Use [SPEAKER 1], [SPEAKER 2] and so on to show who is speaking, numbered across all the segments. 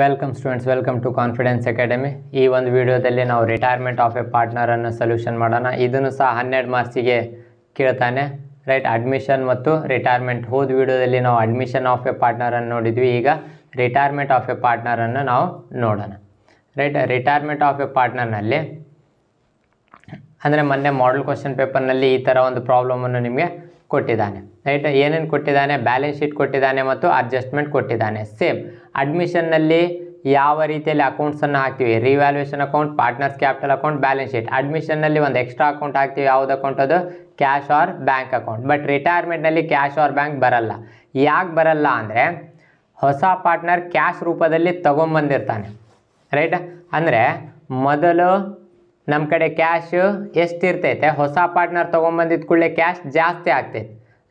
[SPEAKER 1] welcome students welcome to confidence academy ಈ ಒಂದು ವಿಡಿಯೋದಲ್ಲಿ ನಾವು ರಿಟೈರ್ಮೆಂಟ್ ಆಫ್ ಎ ಪಾರ್ಟ್ನರನ್ನು ಸೊಲ್ಯೂಷನ್ ಮಾಡೋಣ ಇದನ್ನು ಸಹ ಹನ್ನೆರಡು ಮಾರ್ಕ್ಸಿಗೆ ಕೇಳ್ತಾನೆ ರೈಟ್ ಅಡ್ಮಿಷನ್ ಮತ್ತು ರಿಟೈರ್ಮೆಂಟ್ ಹೋದ ವಿಡಿಯೋದಲ್ಲಿ ನಾವು ಅಡ್ಮಿಷನ್ ಆಫ್ ಎ ಪಾರ್ಟ್ನರನ್ನು ನೋಡಿದ್ವಿ ಈಗ ರಿಟೈರ್ಮೆಂಟ್ ಆಫ್ ಎ ಪಾರ್ಟ್ನರನ್ನು ನಾವು ನೋಡೋಣ ರೈಟ್ ರಿಟೈರ್ಮೆಂಟ್ ಆಫ್ ಎ ಪಾರ್ಟ್ನರ್ನಲ್ಲಿ ಅಂದರೆ ಮೊನ್ನೆ ಮಾಡಲ್ ಕ್ವಶನ್ ಪೇಪರ್ನಲ್ಲಿ ಈ ಥರ ಒಂದು ಪ್ರಾಬ್ಲಮನ್ನು ನಿಮಗೆ ಕೊಟ್ಟಿದ್ದಾನೆ ರೈಟ್ ಏನೇನು ಕೊಟ್ಟಿದ್ದಾನೆ ಬ್ಯಾಲೆನ್ಸ್ ಶೀಟ್ ಕೊಟ್ಟಿದ್ದಾನೆ ಮತ್ತು ಅಡ್ಜಸ್ಟ್ಮೆಂಟ್ ಕೊಟ್ಟಿದ್ದಾನೆ ಸೇಮ್ ಅಡ್ಮಿಷನ್ನಲ್ಲಿ ಯಾವ ರೀತಿಯಲ್ಲಿ ಅಕೌಂಟ್ಸನ್ನು ಹಾಕ್ತೀವಿ revaluation account partners capital account balance sheet ಅಡ್ಮಿಷನ್ನಲ್ಲಿ ಒಂದು ಎಕ್ಸ್ಟ್ರಾ ಅಕೌಂಟ್ ಹಾಕ್ತೀವಿ ಯಾವುದು ಅಕೌಂಟ್ ಅದು cash or bank account but ರಿಟೈರ್ಮೆಂಟ್ನಲ್ಲಿ ಕ್ಯಾಶ್ ಆರ್ ಬ್ಯಾಂಕ್ ಬರಲ್ಲ ಯಾಕೆ ಬರಲ್ಲ ಅಂದರೆ ಹೊಸ ಪಾರ್ಟ್ನರ್ ಕ್ಯಾಶ್ ರೂಪದಲ್ಲಿ ತೊಗೊಂಬಂದಿರ್ತಾನೆ ರೈಟ್ ಅಂದರೆ ಮೊದಲು ನಮ್ಮ ಕಡೆ ಕ್ಯಾಶು ಎಷ್ಟಿರ್ತೈತೆ ಹೊಸ ಪಾರ್ಟ್ನರ್ ತೊಗೊಂಬಂದಿದ್ದ ಕೂಡಲೇ ಕ್ಯಾಶ್ ಜಾಸ್ತಿ ಆಗ್ತೈತೆ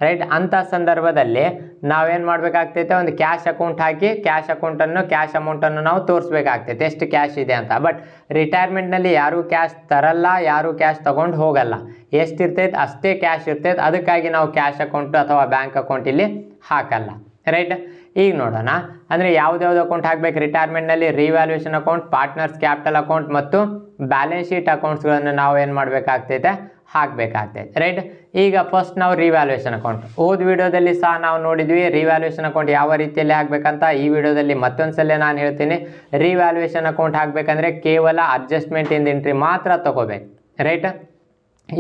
[SPEAKER 1] ರೈಟ್ ಅಂಥ ಸಂದರ್ಭದಲ್ಲಿ ನಾವೇನು ಮಾಡಬೇಕಾಗ್ತೈತೆ ಒಂದು ಕ್ಯಾಶ್ ಅಕೌಂಟ್ ಹಾಕಿ ಕ್ಯಾಶ್ ಅಕೌಂಟನ್ನು ಕ್ಯಾಶ್ ಅಮೌಂಟನ್ನು ನಾವು ತೋರಿಸ್ಬೇಕಾಗ್ತೈತೆ ಎಷ್ಟು ಕ್ಯಾಶ್ ಇದೆ ಅಂತ ಬಟ್ ರಿಟೈರ್ಮೆಂಟ್ನಲ್ಲಿ ಯಾರೂ ಕ್ಯಾಶ್ ತರಲ್ಲ ಯಾರೂ ಕ್ಯಾಶ್ ತಗೊಂಡು ಹೋಗಲ್ಲ ಎಷ್ಟು ಇರ್ತೈತೆ ಅಷ್ಟೇ ಕ್ಯಾಶ್ ಇರ್ತೈತೆ ಅದಕ್ಕಾಗಿ ನಾವು ಕ್ಯಾಶ್ ಅಕೌಂಟ್ ಅಥವಾ ಬ್ಯಾಂಕ್ ಅಕೌಂಟ್ ಇಲ್ಲಿ ಹಾಕಲ್ಲ ರೈಟ್ ಈಗ ನೋಡೋಣ ಅಂದರೆ ಯಾವುದ್ಯಾವ್ದು ಅಕೌಂಟ್ ಹಾಕಬೇಕು ರಿಟೈರ್ಮೆಂಟ್ನಲ್ಲಿ revaluation account partners capital account ಮತ್ತು ಬ್ಯಾಲೆನ್ಸ್ ಶೀಟ್ ಅಕೌಂಟ್ಸ್ಗಳನ್ನು ನಾವು ಏನು ಮಾಡಬೇಕಾಗ್ತೈತೆ ಹಾಕಬೇಕಾಗ್ತೈತೆ ರೈಟ್ ಈಗ ಫಸ್ಟ್ ನಾವು ರಿವ್ಯಾಲ್ಯೂಯೇಷನ್ ಅಕೌಂಟ್ ಹೋದ ವಿಡಿಯೋದಲ್ಲಿ ಸಹ ನಾವು ನೋಡಿದ್ವಿ ರಿವ್ಯಾಲ್ಯೂಯೇಷನ್ ಅಕೌಂಟ್ ಯಾವ ರೀತಿಯಲ್ಲಿ ಹಾಕ್ಬೇಕಂತ ಈ ವಿಡಿಯೋದಲ್ಲಿ ಮತ್ತೊಂದು ಸಲ ನಾನು ಹೇಳ್ತೀನಿ ರಿವ್ಯಾಲ್ಯೂಯೇಷನ್ ಅಕೌಂಟ್ ಹಾಕಬೇಕಂದ್ರೆ ಕೇವಲ ಅಡ್ಜಸ್ಟ್ಮೆಂಟ್ ಇಂದ ಎಂಟ್ರಿ ಮಾತ್ರ ತಗೋಬೇಕು ರೈಟ್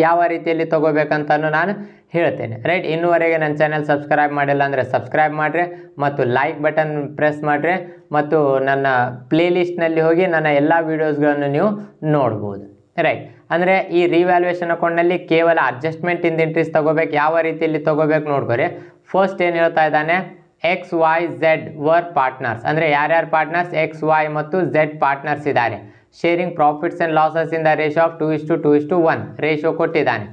[SPEAKER 1] ಯಾವ ರೀತಿಯಲ್ಲಿ ತೊಗೋಬೇಕಂತಲೂ ನಾನು ಹೇಳ್ತೇನೆ ರೈಟ್ ಇನ್ನೂವರೆಗೆ ನನ್ನ ಚಾನಲ್ ಸಬ್ಸ್ಕ್ರೈಬ್ ಮಾಡಿಲ್ಲ ಅಂದರೆ ಸಬ್ಸ್ಕ್ರೈಬ್ ಮಾಡಿರಿ ಮತ್ತು ಲೈಕ್ ಬಟನ್ ಪ್ರೆಸ್ ಮಾಡಿರಿ ಮತ್ತು ನನ್ನ ಪ್ಲೇ ಲಿಸ್ಟ್ನಲ್ಲಿ ಹೋಗಿ ನನ್ನ ಎಲ್ಲ ವೀಡಿಯೋಸ್ಗಳನ್ನು ನೀವು ನೋಡ್ಬೋದು ರೈಟ್ ಅಂದರೆ ಈ ರಿವ್ಯಾಲ್ಯೂಯೇಷನ್ ಅಕೌಂಟ್ನಲ್ಲಿ ಕೇವಲ ಅಡ್ಜಸ್ಟ್ಮೆಂಟ್ ಇಂದ ಇಂಟ್ರೆಸ್ಟ್ ತೊಗೋಬೇಕು ಯಾವ ರೀತಿಯಲ್ಲಿ ತೊಗೋಬೇಕು ನೋಡ್ಕೊರಿ ಫಸ್ಟ್ ಏನು ಹೇಳ್ತಾ ಇದ್ದಾನೆ X Y Z were partners ಅಂದರೆ ಯಾರ್ಯಾರು ಪಾರ್ಟ್ನರ್ಸ್ ಎಕ್ಸ್ ವೈ ಮತ್ತು ಝೆಡ್ ಪಾರ್ಟ್ನರ್ಸ್ ಇದ್ದಾರೆ ಶೇರಿಂಗ್ ಪ್ರಾಫಿಟ್ಸ್ ಆ್ಯಂಡ್ ಲಾಸಸ್ ಇಂದ ratio of two is to two is to one ratio ಕೊಟ್ಟಿದ್ದಾನೆ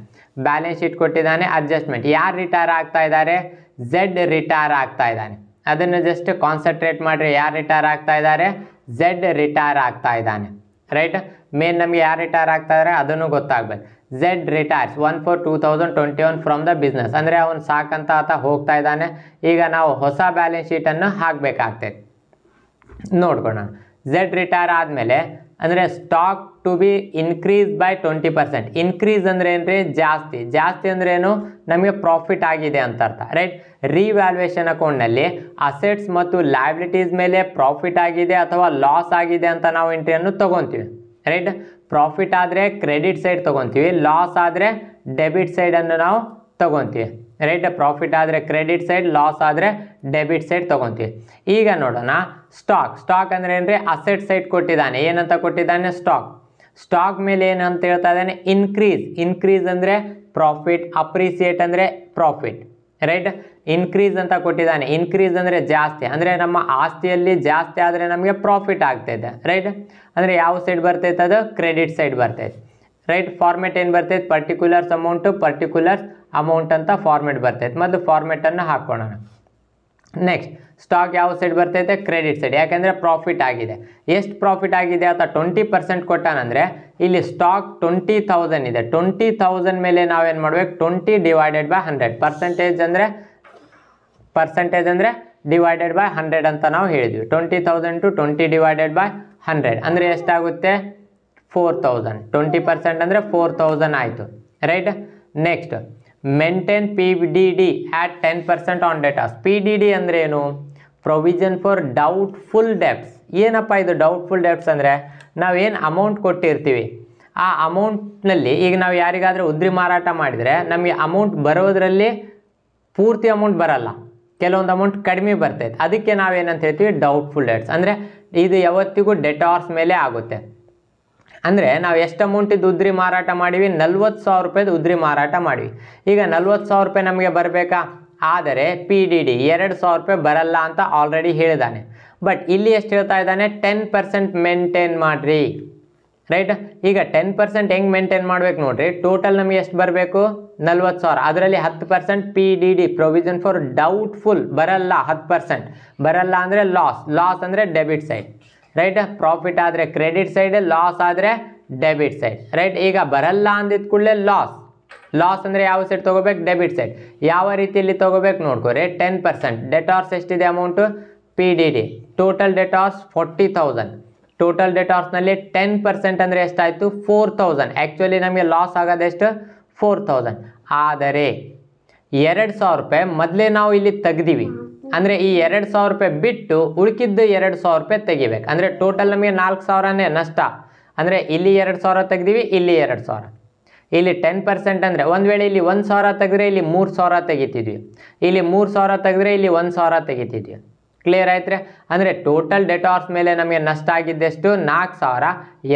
[SPEAKER 1] ಬ್ಯಾಲೆನ್ಸ್ ಶೀಟ್ ಕೊಟ್ಟಿದ್ದಾನೆ ಅಡ್ಜಸ್ಟ್ಮೆಂಟ್ ಯಾರು ರಿಟೈರ್ ಆಗ್ತಾ ಇದ್ದಾರೆ ಝೆಡ್ ರಿಟೈರ್ ಆಗ್ತಾ ಇದ್ದಾನೆ ಅದನ್ನು ಜಸ್ಟ್ ಕಾನ್ಸಂಟ್ರೇಟ್ ಮಾಡಿರಿ ಯಾರು ರಿಟೈರ್ ಆಗ್ತಾ ಇದ್ದಾರೆ ಝೆಡ್ ರಿಟೈರ್ ಆಗ್ತಾ ಇದ್ದಾನೆ ರೈಟ್ ಮೇನ್ ನಮಗೆ ಯಾರು ರಿಟೈರ್ ಆಗ್ತಾ ಇದ್ದಾರೆ ಅದನ್ನು ಗೊತ್ತಾಗಬೇಕು Z retires one four two thousand twenty one from the business ಅಂದರೆ ಅವನು ಸಾಕಂತ ಆತ ಹೋಗ್ತಾ ಇದ್ದಾನೆ ಈಗ ನಾವು ಹೊಸ ಬ್ಯಾಲೆನ್ಸ್ ಶೀಟನ್ನು ಹಾಕಬೇಕಾಗ್ತೈತೆ ನೋಡ್ಕೊಳ್ಳೋಣ ಝೆಡ್ ರಿಟೈರ್ ಆದಮೇಲೆ ಅಂದರೆ stock to be increase by twenty percent increase ಅಂದರೆ ಏನು ರೀ ಜಾಸ್ತಿ ಜಾಸ್ತಿ ಏನು ನಮಗೆ ಪ್ರಾಫಿಟ್ ಆಗಿದೆ ಅಂತ ಅರ್ಥ ರೈಟ್ ರಿವ್ಯಾಲ್ಯೂಯೇಷನ್ ಅಕೌಂಟ್ನಲ್ಲಿ ಅಸೆಟ್ಸ್ ಮತ್ತು ಲ್ಯಾಬಿಲಿಟೀಸ್ ಮೇಲೆ ಪ್ರಾಫಿಟ್ ಆಗಿದೆ ಅಥವಾ ಲಾಸ್ ಆಗಿದೆ ಅಂತ ನಾವು ಎಂಟ್ರಿಯನ್ನು ತಗೊಂತೀವಿ ರೈಟ್ ಪ್ರಾಫಿಟ್ ಆದರೆ ಕ್ರೆಡಿಟ್ ಸೈಡ್ ತೊಗೊತೀವಿ ಲಾಸ್ ಆದರೆ ಡೆಬಿಟ್ ಸೈಡನ್ನು ನಾವು ತಗೊತೀವಿ ರೈಟ್ ಪ್ರಾಫಿಟ್ ಆದರೆ ಕ್ರೆಡಿಟ್ ಸೈಡ್ ಲಾಸ್ ಆದರೆ ಡೆಬಿಟ್ ಸೈಡ್ ತೊಗೊತೀವಿ ಈಗ ನೋಡೋಣ ಸ್ಟಾಕ್ ಸ್ಟಾಕ್ ಅಂದರೆ ಏನ್ರಿ ಅಸೆಟ್ ಸೈಡ್ ಕೊಟ್ಟಿದ್ದಾನೆ ಏನಂತ ಕೊಟ್ಟಿದ್ದಾನೆ ಸ್ಟಾಕ್ ಸ್ಟಾಕ್ ಮೇಲೆ ಏನಂತ ಹೇಳ್ತಾ ಇದ್ದಾನೆ ಇನ್ಕ್ರೀಸ್ ಇನ್ಕ್ರೀಸ್ ಅಂದರೆ ಪ್ರಾಫಿಟ್ ಅಪ್ರಿಸಿಯೇಟ್ ಅಂದರೆ ಪ್ರಾಫಿಟ್ ರೈಟ್ ಇನ್ಕ್ರೀಸ್ ಅಂತ ಕೊಟ್ಟಿದ್ದಾನೆ ಇನ್ಕ್ರೀಸ್ ಅಂದರೆ ಜಾಸ್ತಿ ಅಂದರೆ ನಮ್ಮ ಆಸ್ತಿಯಲ್ಲಿ ಜಾಸ್ತಿ ಆದರೆ ನಮಗೆ ಪ್ರಾಫಿಟ್ ಆಗ್ತೈತೆ ರೈಟ್ ಅಂದರೆ ಯಾವ ಸೈಡ್ ಬರ್ತೈತೆ ಅದು ಕ್ರೆಡಿಟ್ ಸೈಡ್ ಬರ್ತೈತೆ ರೈಟ್ ಫಾರ್ಮೆಟ್ ಏನು ಬರ್ತೈತೆ ಪರ್ಟಿಕ್ಯುಲರ್ಸ್ ಅಮೌಂಟು ಪರ್ಟಿಕ್ಯುಲರ್ಸ್ ಅಮೌಂಟ್ ಅಂತ ಫಾರ್ಮೆಟ್ ಬರ್ತೈತೆ ಮೊದಲು ಫಾರ್ಮೆಟನ್ನು ಹಾಕ್ಕೊಳ್ಳೋಣ ನೆಕ್ಸ್ಟ್ ಸ್ಟಾಕ್ ಯಾವ ಸೈಡ್ ಬರ್ತೈತೆ ಕ್ರೆಡಿಟ್ ಸೈಡ್ ಯಾಕೆಂದರೆ ಪ್ರಾಫಿಟ್ ಆಗಿದೆ ಎಷ್ಟು ಪ್ರಾಫಿಟ್ ಆಗಿದೆ ಅಥವಾ ಟ್ವೆಂಟಿ ಪರ್ಸೆಂಟ್ ಕೊಟ್ಟಾನಂದರೆ ಇಲ್ಲಿ ಸ್ಟಾಕ್ ಟ್ವೆಂಟಿ ತೌಸಂಡ್ ಇದೆ ಟ್ವೆಂಟಿ ತೌಸಂಡ್ ಮೇಲೆ ನಾವೇನು ಮಾಡ್ಬೇಕು twenty divided by hundred percentage ಅಂದರೆ ಪರ್ಸೆಂಟೇಜ್ ಅಂದರೆ ಡಿವೈಡೆಡ್ ಬೈ ಹಂಡ್ರೆಡ್ ಅಂತ ನಾವು ಹೇಳಿದ್ವಿ twenty thousand to twenty divided by hundred ಅಂದರೆ ಎಷ್ಟಾಗುತ್ತೆ ಫೋರ್ ತೌಸಂಡ್ ಟ್ವೆಂಟಿ ಪರ್ಸೆಂಟ್ ಅಂದರೆ ಫೋರ್ ತೌಸಂಡ್ ಆಯಿತು right next maintain P D D at ten percent on debtors P D D ಅಂದರೆ ಏನು ಪ್ರೊವಿಷನ್ ಫಾರ್ ಡೌಟ್ಫುಲ್ ಡೆಪ್ಸ್ ಏನಪ್ಪ ಇದು doubtful depths ಅಂದರೆ ನಾವೇನು ಅಮೌಂಟ್ ಕೊಟ್ಟಿರ್ತೀವಿ ಆ ಅಮೌಂಟ್ನಲ್ಲಿ ಈಗ ನಾವು ಯಾರಿಗಾದರೂ ಉದ್ರಿ ಮಾರಾಟ ಮಾಡಿದರೆ ನಮಗೆ ಅಮೌಂಟ್ ಬರೋದರಲ್ಲಿ ಪೂರ್ತಿ ಅಮೌಂಟ್ ಬರಲ್ಲ ಕೆಲವೊಂದು ಅಮೌಂಟ್ ಕಡಿಮೆ ಬರ್ತೈತೆ ಅದಕ್ಕೆ ನಾವೇನಂತ ಹೇಳ್ತೀವಿ ಡೌಟ್ಫುಲ್ ಡೆಟ್ಸ್ ಅಂದರೆ ಇದು ಯಾವತ್ತಿಗೂ ಡೆಟಾರ್ಸ್ ಮೇಲೆ ಆಗುತ್ತೆ ಅಂದರೆ ನಾವು ಎಷ್ಟು ಅಮೌಂಟಿದ್ದು ಉದ್ರಿ ಮಾರಾಟ ಮಾಡಿವಿ ನಲ್ವತ್ತು ಸಾವಿರ ರೂಪಾಯಿದು ಉದ್ರಿ ಮಾರಾಟ ಮಾಡಿವಿ ಈಗ ನಲ್ವತ್ತು ಸಾವಿರ ರೂಪಾಯಿ ನಮಗೆ ಬರಬೇಕಾ ಆದರೆ ಪಿ ಡಿ ಡಿ ಎರಡು ಸಾವಿರ ರೂಪಾಯಿ ಬರಲ್ಲ ಅಂತ ಆಲ್ರೆಡಿ ಹೇಳಿದ್ದಾನೆ ಬಟ್ ಇಲ್ಲಿ ಎಷ್ಟು ಹೇಳ್ತಾ ಇದ್ದಾನೆ ಟೆನ್ ಪರ್ಸೆಂಟ್ ಮೇಂಟೈನ್ ಮಾಡಿರಿ ರೈಟ್ ಈಗ ಟೆನ್ ಪರ್ಸೆಂಟ್ ಹೆಂಗೆ ಮೇಂಟೈನ್ ಮಾಡಬೇಕು ನೋಡಿರಿ ಟೋಟಲ್ ನಮಗೆ ಎಷ್ಟು ಬರಬೇಕು ನಲ್ವತ್ತು ಸಾವಿರ ಅದರಲ್ಲಿ ಹತ್ತು percent P D D provision for doubtful ಬರಲ್ಲ ಹತ್ತು ಪರ್ಸೆಂಟ್ ಬರಲ್ಲ ಅಂದರೆ ಲಾಸ್ ಲಾಸ್ ಅಂದರೆ ಡೆಬಿಟ್ ಸೈಡ್ ರೈಟ್ ಪ್ರಾಫಿಟ್ ಆದರೆ ಕ್ರೆಡಿಟ್ ಸೈಡ್ ಲಾಸ್ ಆದರೆ ಡೆಬಿಟ್ ಸೈಡ್ ರೈಟ್ ಈಗ ಬರಲ್ಲ ಅಂದಿದ್ದ ಕೂಡಲೇ ಲಾಸ್ ಲಾಸ್ ಅಂದರೆ ಯಾವ ಸೈಡ್ ತೊಗೋಬೇಕು ಡೆಬಿಟ್ ಸೈಡ್ ಯಾವ ರೀತಿ ಇಲ್ಲಿ ತೊಗೋಬೇಕು ನೋಡ್ಕೋ ರೇಟ್ ಟೆನ್ ಪರ್ಸೆಂಟ್ ಡೆಟಾರ್ಸ್ ಎಷ್ಟಿದೆ amount P D D total debtors forty thousand total ಡೆಟಾರ್ಸ್ನಲ್ಲಿ ಟೆನ್ ಪರ್ಸೆಂಟ್ ಅಂದರೆ ಎಷ್ಟಾಯಿತು ಫೋರ್ ತೌಸಂಡ್ ಆ್ಯಕ್ಚುಲಿ ನಮಗೆ ಲಾಸ್ ಆಗೋದೆಷ್ಟು ಫೋರ್ ತೌಸಂಡ್ ಆದರೆ ಎರಡು ಸಾವಿರ ರೂಪಾಯಿ ಮೊದಲೇ ನಾವು ಇಲ್ಲಿ ತೆಗ್ದೀವಿ ಅಂದರೆ ಈ ಎರಡು ಸಾವಿರ ರೂಪಾಯಿ ಬಿಟ್ಟು ಉಳಕಿದ್ದು ಎರಡು ಸಾವಿರ ರೂಪಾಯಿ ತೆಗಿಬೇಕು ಅಂದರೆ ಟೋಟಲ್ ನಮಗೆ ನಾಲ್ಕು ಸಾವಿರನೇ ನಷ್ಟ ಅಂದರೆ ಇಲ್ಲಿ ಎರಡು ಸಾವಿರ ತೆಗ್ದೀವಿ ಇಲ್ಲಿ ಎರಡು ಸಾವಿರ ಇಲ್ಲಿ ಟೆನ್ ಪರ್ಸೆಂಟ್ ಅಂದರೆ ಒಂದು ವೇಳೆ ಇಲ್ಲಿ ಒಂದು ಸಾವಿರ ತೆಗೆದ್ರೆ ಇಲ್ಲಿ ಮೂರು ಸಾವಿರ ತೆಗಿತಿದ್ವಿ ಇಲ್ಲಿ ಮೂರು ಸಾವಿರ ತೆಗೆದ್ರೆ ಇಲ್ಲಿ ಒಂದು ಸಾವಿರ ತೆಗಿತಿದ್ವಿ ಕ್ಲಿಯರ್ ಆಯ್ತ್ರೆ ಅಂದರೆ ಟೋಟಲ್ ಡೆಟಾರ್ಸ್ ಮೇಲೆ ನಮಗೆ ನಷ್ಟ ಆಗಿದ್ದಷ್ಟು ನಾಲ್ಕು ಸಾವಿರ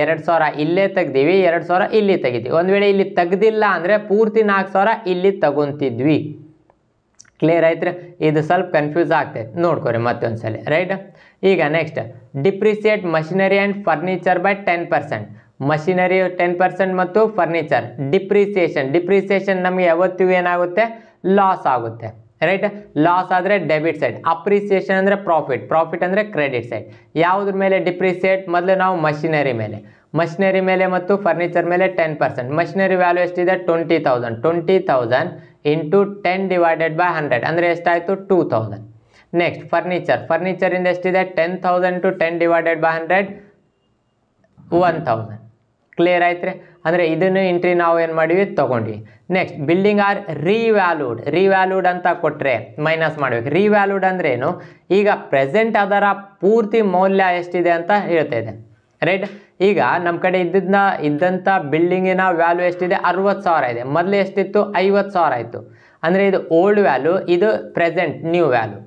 [SPEAKER 1] ಎರಡು ಸಾವಿರ ಇಲ್ಲೇ ತೆಗ್ದೀವಿ ಎರಡು ಸಾವಿರ ಇಲ್ಲಿ ತೆಗಿತೀವಿ ಒಂದು ವೇಳೆ ಇಲ್ಲಿ ತೆಗ್ದಿಲ್ಲ ಅಂದರೆ ಪೂರ್ತಿ ನಾಲ್ಕು ಸಾವಿರ ಇಲ್ಲಿ ತಗೊಂತಿದ್ವಿ ಕ್ಲಿಯರ್ ಆಯ್ತ್ರ ಇದೆ ಸ್ವಲ್ಪ कन्फ्यूज ಆಗತೈತೆ ನೋಡ್ಕೊಳ್ಳಿ ಮತ್ತೆ ಒಂದ್ಸಲಿ ರೈಟ್ ಈಗ next depreciate machinery and furniture by 10% machinery 10% મતෝ ફર્નિચર ડિપ્રિસિએશન ડિપ્રિસિએશન ನಮಗೆ આવత్తు ಏನಾಗುತ್ತೆ लॉस ಆಗುತ್ತೆ ರೈಟ್ लॉस ಆದ್ರೆ ડેબિટ സൈഡ് అప్రెసియేషన్ అంటే प्रॉफिट प्रॉफिट అంటే క్రెడిట్ సైడ్ ಯಾವ್ದರ ಮೇಲೆ డిప్రిసియేట్ ಮೊದಲೇ ನಾವು મશીનરી ಮೇಲೆ મશીનરી ಮೇಲೆ ಮತ್ತು ફર્નિચર ಮೇಲೆ 10% મશીનરી વેલ્યુ ಎಷ್ಟು ಇದೆ 20000 20000 into ten divided by hundred ಅಂದರೆ ಎಷ್ಟಾಯಿತು ಟೂ ತೌಸಂಡ್ ನೆಕ್ಸ್ಟ್ ಫರ್ನಿಚರ್ ಫರ್ನಿಚರಿಂದ ಎಷ್ಟಿದೆ ten thousand to ten divided by hundred one thousand clear ಆಯ್ತು ಅಂದರೆ ಇದನ್ನು ಇಂಟ್ರಿ ನಾವು ಏನು ಮಾಡಿವಿ ತೊಗೊಂಡ್ವಿ next building are revalued revalued ಅಂತ ಕೊಟ್ಟರೆ ಮೈನಸ್ ಮಾಡಬೇಕು ರಿವ್ಯಾಲ್ಯೂಡ್ ಅಂದರೆ ಏನು ಈಗ ಪ್ರೆಸೆಂಟ್ ಅದರ ಪೂರ್ತಿ ಮೌಲ್ಯ ಎಷ್ಟಿದೆ ಅಂತ ಹೇಳ್ತಾ ಇದೆ ರೈಟ್ ಈಗ ನಮ್ಮ ಕಡೆ ಇದ್ದಿದ್ದನ್ನ ಇದ್ದಂಥ ಬಿಲ್ಡಿಂಗಿನ ವ್ಯಾಲ್ಯೂ ಎಷ್ಟಿದೆ ಅರುವತ್ತು ಸಾವಿರ ಇದೆ ಮೊದಲು ಎಷ್ಟಿತ್ತು ಐವತ್ತು ಸಾವಿರ ಆಯಿತು ಅಂದರೆ ಇದು ಓಲ್ಡ್ ವ್ಯಾಲ್ಯೂ ಇದು ಪ್ರೆಸೆಂಟ್ ನ್ಯೂ ವ್ಯಾಲ್ಯೂ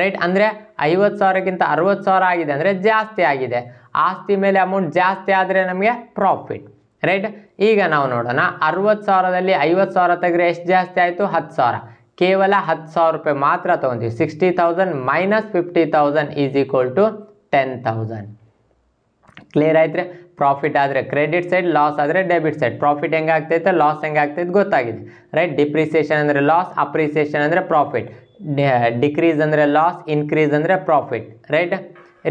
[SPEAKER 1] ರೈಟ್ ಅಂದರೆ ಐವತ್ತು ಸಾವಿರಕ್ಕಿಂತ ಅರುವತ್ತು ಸಾವಿರ ಆಗಿದೆ ಅಂದರೆ ಜಾಸ್ತಿ ಆಗಿದೆ ಆಸ್ತಿ ಮೇಲೆ ಅಮೌಂಟ್ ಜಾಸ್ತಿ ಆದರೆ ನಮಗೆ ಪ್ರಾಫಿಟ್ ರೈಟ್ ಈಗ ನಾವು ನೋಡೋಣ ಅರುವತ್ತು ಸಾವಿರದಲ್ಲಿ ಐವತ್ತು ಸಾವಿರ ತೆಗೆದ್ರೆ ಎಷ್ಟು ಜಾಸ್ತಿ ಆಯಿತು ಹತ್ತು ಸಾವಿರ ಕೇವಲ ಹತ್ತು ಸಾವಿರ ರೂಪಾಯಿ ಮಾತ್ರ ತೊಗೊತೀವಿ sixty thousand minus fifty thousand is equal to ten thousand clear ಆಯ್ತು ಪ್ರಾಫಿಟ್ ಆದರೆ ಕ್ರೆಡಿಟ್ ಸೈಡ್ ಲಾಸ್ ಆದರೆ ಡೆಬಿಟ್ ಸೈಡ್ ಪ್ರಾಫಿಟ್ ಹೆಂಗೆ ಆಗ್ತೈತೆ ಲಾಸ್ ಹೆಂಗೆ ಆಗ್ತೈತೆ ಗೊತ್ತಾಗಿದೆ ರೈಟ್ ಡಿಪ್ರಿಸಿಯೇಷನ್ ಅಂದರೆ ಲಾಸ್ ಅಪ್ರಿಸಿಯೇಷನ್ ಅಂದರೆ ಪ್ರಾಫಿಟ್ ಡಿಕ್ರೀಸ್ ಅಂದರೆ ಲಾಸ್ ಇನ್ಕ್ರೀಸ್ ಅಂದರೆ ಪ್ರಾಫಿಟ್ ರೈಟ್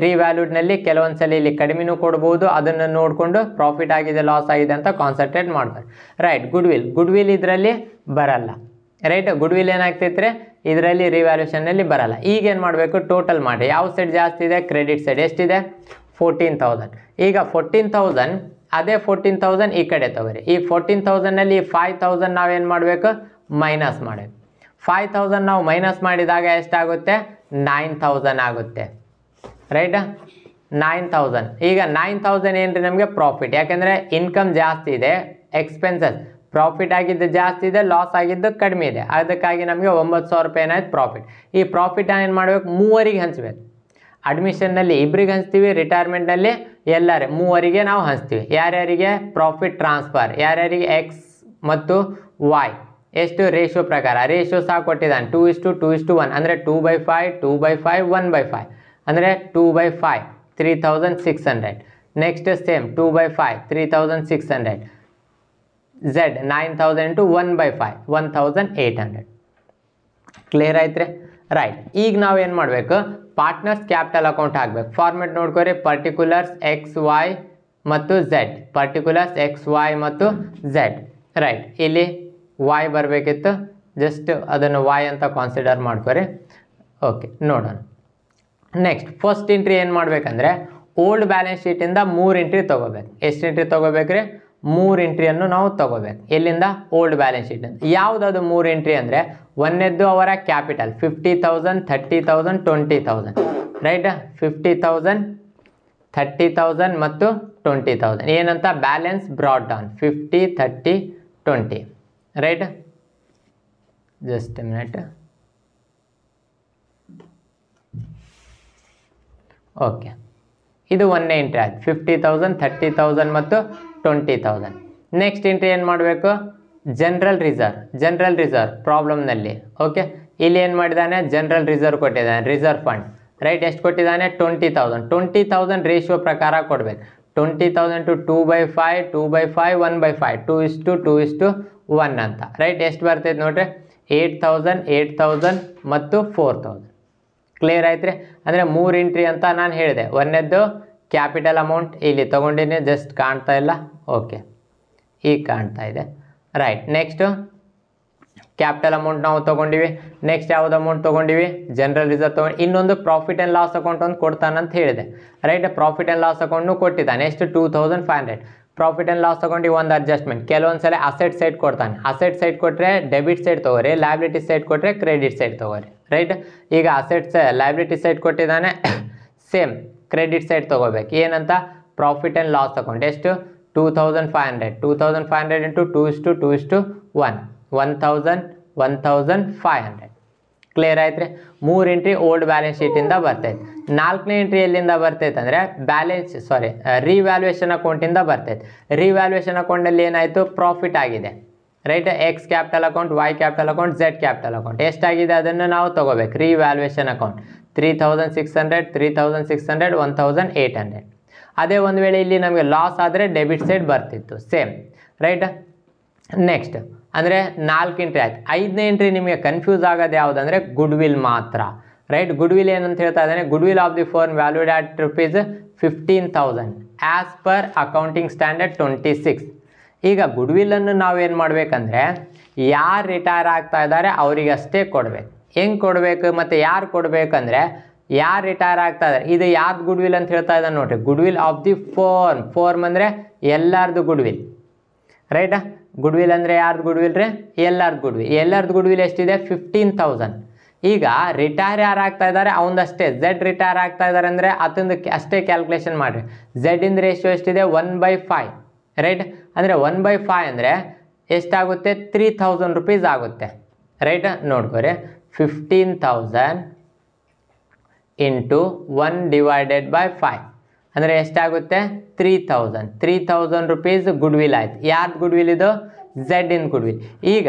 [SPEAKER 1] ರಿವ್ಯಾಲ್ಯೂಡ್ನಲ್ಲಿ ಕೆಲವೊಂದು ಸಲ ಇಲ್ಲಿ ಕಡಿಮೆನೂ ಕೊಡ್ಬೋದು ಅದನ್ನು ನೋಡಿಕೊಂಡು ಪ್ರಾಫಿಟ್ ಆಗಿದೆ ಲಾಸ್ ಆಗಿದೆ ಅಂತ ಕಾನ್ಸಂಟ್ರೇಟ್ ಮಾಡ್ತಾರೆ right goodwill goodwill ಇದರಲ್ಲಿ ಬರಲ್ಲ ರೈಟ್ ಗುಡ್ ವಿಲ್ ಏನಾಗ್ತೈತೆ ಇದರಲ್ಲಿ ರಿವ್ಯಾಲ್ಯೂಷನ್ನಲ್ಲಿ ಬರಲ್ಲ ಈಗೇನು ಮಾಡಬೇಕು ಟೋಟಲ್ ಮಾಡಿ ಯಾವ ಸೈಡ್ ಜಾಸ್ತಿ ಇದೆ ಕ್ರೆಡಿಟ್ ಸೈಡ್ ಎಷ್ಟಿದೆ ಫೋರ್ಟೀನ್ ತೌಸಂಡ್ ಈಗ ಫೋರ್ಟೀನ್ ತೌಸಂಡ್ ಅದೇ ಫೋರ್ಟೀನ್ ತೌಸಂಡ್ ಈ ಕಡೆ ತಗೋರಿ ಈ ಫೋರ್ಟೀನ್ ತೌಸಂಡ್ನಲ್ಲಿ ಫೈವ್ ತೌಸಂಡ್ ನಾವೇನು ಮಾಡಬೇಕು ಮೈನಸ್ ಮಾಡಬೇಕು ಫೈವ್ ತೌಸಂಡ್ ನಾವು ಮೈನಸ್ ಮಾಡಿದಾಗ ಎಷ್ಟಾಗುತ್ತೆ ನೈನ್ ತೌಸಂಡ್ ಆಗುತ್ತೆ ರೈಟ ನೈನ್ ತೌಸಂಡ್ ಈಗ ನೈನ್ ತೌಸಂಡ್ ಏನು ರೀ ನಮಗೆ ಪ್ರಾಫಿಟ್ ಯಾಕೆಂದರೆ ಇನ್ಕಮ್ ಜಾಸ್ತಿ ಇದೆ ಎಕ್ಸ್ಪೆನ್ಸಸ್ ಪ್ರಾಫಿಟ್ ಆಗಿದ್ದು ಜಾಸ್ತಿ ಇದೆ ಲಾಸ್ ಆಗಿದ್ದು ಕಡಿಮೆ ಇದೆ ಅದಕ್ಕಾಗಿ ನಮಗೆ ಒಂಬತ್ತು ಸಾವಿರ ರೂಪಾಯಿ ಏನಾಯ್ತು ಪ್ರಾಫಿಟ್ ಈ ಪ್ರಾಫಿಟ್ ಏನು ಮಾಡಬೇಕು ಮೂವರಿಗೆ ಹಂಚಬೇಕು ಅಡ್ಮಿಷನ್ನಲ್ಲಿ ಇಬ್ಬರಿಗೆ ಹಂಚ್ತೀವಿ ರಿಟೈರ್ಮೆಂಟಲ್ಲಿ ಎಲ್ಲರೇ ಮೂವರಿಗೆ ನಾವು ಹಂಚ್ತೀವಿ ಯಾರ್ಯಾರಿಗೆ ಪ್ರಾಫಿಟ್ ಟ್ರಾನ್ಸ್ಫರ್ ಯಾರ್ಯಾರಿಗೆ ಎಕ್ಸ್ ಮತ್ತು ವೈ ಎಷ್ಟು ರೇಷೋ ಪ್ರಕಾರ ರೇಷೋ ಸಹ ಕೊಟ್ಟಿದ್ದಾನೆ two is to two is to one ಅಂದರೆ two by five two by five one by five ಅಂದರೆ two by five three thousand six hundred next same two by five three thousand six hundred Z nine thousand to one by five one thousand eight hundred clear ಆಯ್ತು ರೀ right ಈಗ ನಾವು ಏನು ಮಾಡಬೇಕು partners capital account ಹಾಕ್ಬೇಕು format ನೋಡ್ಕೊರಿ particulars X Y ಮತ್ತು Z particulars X Y ಮತ್ತು ಝೆಡ್ ರೈಟ್ ಇಲ್ಲಿ ವೈ ಬರಬೇಕಿತ್ತು ಜಸ್ಟ್ ಅದನ್ನು ವೈ ಅಂತ ಕಾನ್ಸಿಡರ್ ಮಾಡ್ಕೊರಿ ಓಕೆ ನೋಡೋಣ ನೆಕ್ಸ್ಟ್ ಫಸ್ಟ್ ಎಂಟ್ರಿ ಏನು ಮಾಡಬೇಕಂದ್ರೆ ಓಲ್ಡ್ ಬ್ಯಾಲೆನ್ಸ್ ಶೀಟಿಂದ ಮೂರು ಎಂಟ್ರಿ ತೊಗೋಬೇಕು ಎಷ್ಟು ಎಂಟ್ರಿ ತೊಗೋಬೇಕ್ರಿ ಮೂರು ಎಂಟ್ರಿಯನ್ನು ನಾವು ತಗೋಬೇಕು ಎಲ್ಲಿಂದ ಓಲ್ಡ್ ಬ್ಯಾಲೆನ್ಸ್ ಶೀಟ್ ಯಾವುದಾದ್ರು ಮೂರು ಎಂಟ್ರಿ ಅಂದರೆ ಒಂದನೇದ್ದು ಅವರ capital fifty thousand thirty thousand twenty thousand right fifty thousand thirty thousand ಮತ್ತು ಟ್ವೆಂಟಿ ತೌಸಂಡ್ ಏನಂತ balance brought down fifty thirty twenty right just minute okay ಇದು ಒಂದೇ ಎಂಟ್ರಿ ಆಯ್ತು ಫಿಫ್ಟಿ ತೌಸಂಡ್ ಥರ್ಟಿ ತೌಸಂಡ್ ಮತ್ತು ಟ್ವೆಂಟಿ ತೌಸಂಡ್ ನೆಕ್ಸ್ಟ್ ಇಂಟ್ರಿ ಏನು ಮಾಡಬೇಕು general reserve general reserve ಪ್ರಾಬ್ಲಮ್ನಲ್ಲಿ okay ಇಲ್ಲಿ ಏನು ಮಾಡಿದ್ದಾನೆ ಜನರಲ್ ರಿಸರ್ವ್ ಕೊಟ್ಟಿದ್ದಾನೆ ರಿಸರ್ವ್ ಫಂಡ್ ರೈಟ್ ಎಷ್ಟು ಕೊಟ್ಟಿದ್ದಾನೆ twenty thousand twenty thousand ratio ಪ್ರಕಾರ ಕೊಡಬೇಕು twenty thousand to two by five two by five one by five two is to two is to one ಅಂತ ರೈಟ್ ಎಷ್ಟು ಬರ್ತೈತೆ ನೋಡ್ರಿ ಏಟ್ ತೌಸಂಡ್ ಏಯ್ಟ್ ತೌಸಂಡ್ ಮತ್ತು four thousand clear ಆಯ್ತು ರೀ ಅಂದರೆ ಮೂರು ಇಂಟ್ರಿ ಅಂತ ನಾನು ಹೇಳಿದೆ ಒಂದನೇದ್ದು ಕ್ಯಾಪಿಟಲ್ ಅಮೌಂಟ್ ಇಲ್ಲಿ ತೊಗೊಂಡಿನಿ ಜಸ್ಟ್ ಕಾಣ್ತಾ ಇಲ್ಲ ಓಕೆ ಈಗ ಕಾಣ್ತಾ ಇದೆ ರೈಟ್ ನೆಕ್ಸ್ಟು ಕ್ಯಾಪಿಟಲ್ ಅಮೌಂಟ್ ನಾವು ತೊಗೊಂಡಿವಿ ನೆಕ್ಸ್ಟ್ ಯಾವ್ದು ಅಮೌಂಟ್ ತೊಗೊಂಡಿವಿ ಜನರಲ್ ರಿಸರ್ವ್ ತೊಗೊಂಡು ಇನ್ನೊಂದು ಪ್ರಾಫಿಟ್ ಆ್ಯಂಡ್ ಲಾಸ್ ಅಕೌಂಟ್ ಒಂದು ಅಂತ ಹೇಳಿದೆ ರೈಟ್ ಪ್ರಾಫಿಟ್ ಆ್ಯಂಡ್ ಲಾಸ್ ಅಕೌಂಟ್ನು ಕೊಟ್ಟಿದ್ದಾನೆ ಎಷ್ಟು two thousand five hundred profit and loss ತೊಗೊಂಡು ಒಂದು ಅಡ್ಜಸ್ಟ್ಮೆಂಟ್ ಕೆಲವೊಂದು ಸಲ ಅಸೆಟ್ ಸೈಡ್ ಕೊಡ್ತಾನೆ ಅಸೆಟ್ ಸೈಡ್ ಕೊಟ್ಟರೆ ಡೆಬಿಟ್ ಸೈಡ್ ತೊಗೋರಿ ಲ್ಯಾಬ್ರಿಟಿ ಸೈಡ್ ಕೊಟ್ಟರೆ ಕ್ರೆಡಿಟ್ ಸೈಡ್ ತೊಗೋರಿ ರೈಟ್ ಈಗ ಅಸೆಟ್ ಲ್ಯಾಬ್ರಿಟಿ ಸೈಡ್ ಕೊಟ್ಟಿದ್ದಾನೆ ಸೇಮ್ ಕ್ರೆಡಿಟ್ ಸೈಡ್ ತೊಗೋಬೇಕು ಏನಂತ ಪ್ರಾಫಿಟ್ ಆ್ಯಂಡ್ ಲಾಸ್ ಅಕೌಂಟ್ ಎಷ್ಟು two thousand five hundred two thousand five hundred into two ಇಷ್ಟು ಟೂ ಇಷ್ಟು one one thousand one thousand five hundred clear ಆಯ್ತು ರೀ ಮೂರು ಎಂಟ್ರಿ ಓಲ್ಡ್ ಬ್ಯಾಲೆನ್ಸ್ ಶೀಟಿಂದ ಬರ್ತೈತೆ ನಾಲ್ಕನೇ ಎಂಟ್ರಿ ಎಲ್ಲಿಂದ ಬರ್ತೈತೆ ಅಂದರೆ ಬ್ಯಾಲೆನ್ಸ್ ಸಾರಿ ರಿವ್ಯಾಲ್ಯೂಯೇಷನ್ ಅಕೌಂಟಿಂದ ಬರ್ತೈತೆ ರಿವ್ಯಾಲ್ಯೂಯೇಷನ್ ಅಕೌಂಟಲ್ಲಿ ಏನಾಯಿತು ಪ್ರಾಫಿಟ್ ಆಗಿದೆ right X capital account Y capital account Z capital account ಎಷ್ಟಾಗಿದೆ ಅದನ್ನು ನಾವು ತೊಗೋಬೇಕು revaluation account three thousand six hundred three thousand six hundred one thousand eight hundred ಅದೇ ಒಂದು ವೇಳೆ ಇಲ್ಲಿ ನಮಗೆ ಲಾಸ್ ಆದರೆ ಡೆಬಿಟ್ ಸೈಡ್ ಬರ್ತಿತ್ತು ಸೇಮ್ ರೈಟ್ ನೆಕ್ಸ್ಟ್ ಅಂದರೆ ನಾಲ್ಕು ಇಂಟ್ರಿ ಆಯ್ತು ಐದನೇ ಎಂಟ್ರಿ ನಿಮಗೆ ಕನ್ಫ್ಯೂಸ್ ಆಗೋದು ಯಾವುದಂದರೆ ಗುಡ್ ವಿಲ್ ಮಾತ್ರ ರೈಟ್ ಗುಡ್ ವಿಲ್ ಏನಂತ ಹೇಳ್ತಾ ಇದ್ದಾನೆ goodwill of the firm valued at rupees fifteen thousand as per accounting standard twenty six ಈಗ ಗುಡ್ ವಿಲ್ಲನ್ನು ನಾವೇನು ಮಾಡಬೇಕಂದ್ರೆ ಯಾರು ರಿಟೈರ್ ಆಗ್ತಾ ಇದ್ದಾರೆ ಅವರಿಗಷ್ಟೇ ಕೊಡಬೇಕು ಹೆಂಗೆ ಕೊಡಬೇಕು ಮತ್ತು ಯಾರು ಕೊಡಬೇಕಂದ್ರೆ ಯಾರು ರಿಟೈರ್ ಆಗ್ತಾ ಇದ್ದಾರೆ ಇದು ಯಾರ್ದು ಗುಡ್ ವಿಲ್ ಅಂತ ಹೇಳ್ತಾ ಇದ್ದಾನೆ ನೋಡಿರಿ goodwill of the firm firm ಅಂದರೆ ಎಲ್ಲರದು ಗುಡ್ ವಿಲ್ ರೈಟಾ ಗುಡ್ ವಿಲ್ ಅಂದರೆ ಯಾರ್ದು ಗುಡ್ ವಿಲ್ ರೀ ಎಲ್ಲರದು ಗುಡ್ ವಿಲ್ ಎಲ್ಲರದ್ದು ಗುಡ್ ವಿಲ್ ಎಷ್ಟಿದೆ ಫಿಫ್ಟೀನ್ ತೌಸಂಡ್ ಈಗ ರಿಟೈರ್ ಯಾರು ಆಗ್ತಾ ಇದ್ದಾರೆ ಅಷ್ಟೇ ಝೆಡ್ ರಿಟೈರ್ ಆಗ್ತಾ ಇದ್ದಾರೆ ಅಂದರೆ ಅದೊಂದು ಅಷ್ಟೇ ಕ್ಯಾಲ್ಕುಲೇಷನ್ ಮಾಡಿರಿ ಇಂದ ರೇಷಿಯೋ ಎಷ್ಟಿದೆ ಒನ್ ಬೈ ಫೈ ರೈಟ್ ಅಂದರೆ ಒನ್ ಬೈ ಫೈ ಅಂದರೆ ಎಷ್ಟಾಗುತ್ತೆ ತ್ರೀ ಥೌಸಂಡ್ ರುಪೀಸ್ ಆಗುತ್ತೆ ರೈಟ್ ನೋಡ್ಕೋರಿ fifteen thousand into one divided by five ಅಂದರೆ ಎಷ್ಟಾಗುತ್ತೆ three thousand three thousand rupees goodwill ಆಯ್ತು ಯಾರ್ದು ಗುಡ್ ವಿಲ್ ಇದು ಝೆಡ್ ಇನ್ ಗುಡ್ ವಿಲ್ ಈಗ